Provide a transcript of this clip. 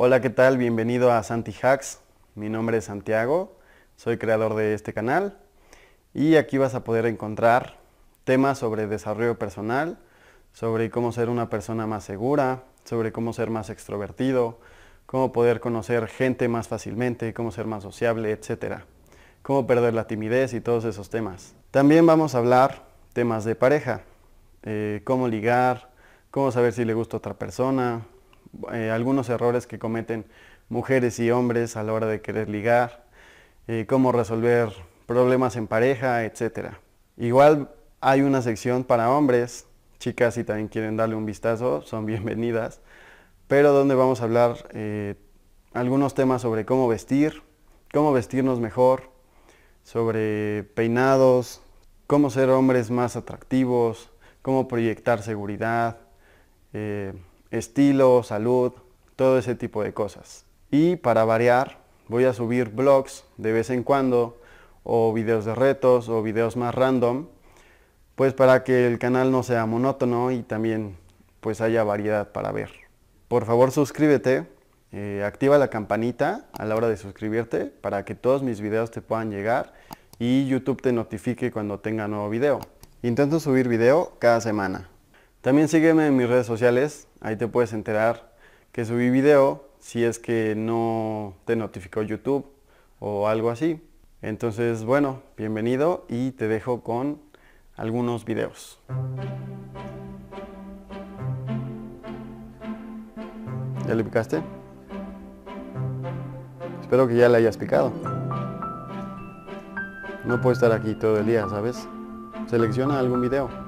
Hola, ¿qué tal? Bienvenido a Santi Hacks. Mi nombre es Santiago, soy creador de este canal y aquí vas a poder encontrar temas sobre desarrollo personal, sobre cómo ser una persona más segura, sobre cómo ser más extrovertido, cómo poder conocer gente más fácilmente, cómo ser más sociable, etc. Cómo perder la timidez y todos esos temas. También vamos a hablar temas de pareja, eh, cómo ligar, cómo saber si le gusta otra persona, eh, algunos errores que cometen mujeres y hombres a la hora de querer ligar, eh, cómo resolver problemas en pareja, etc. Igual hay una sección para hombres, chicas si también quieren darle un vistazo, son bienvenidas, pero donde vamos a hablar eh, algunos temas sobre cómo vestir, cómo vestirnos mejor, sobre peinados, cómo ser hombres más atractivos, cómo proyectar seguridad, estilo, salud, todo ese tipo de cosas. Y para variar, voy a subir blogs de vez en cuando, o videos de retos, o videos más random, pues para que el canal no sea monótono y también pues haya variedad para ver. Por favor suscríbete, eh, activa la campanita a la hora de suscribirte para que todos mis videos te puedan llegar y YouTube te notifique cuando tenga nuevo video. Intento subir video cada semana. También sígueme en mis redes sociales, ahí te puedes enterar que subí video si es que no te notificó YouTube o algo así. Entonces, bueno, bienvenido y te dejo con algunos videos. ¿Ya le picaste? Espero que ya le hayas picado. No puedo estar aquí todo el día, ¿sabes? Selecciona algún video.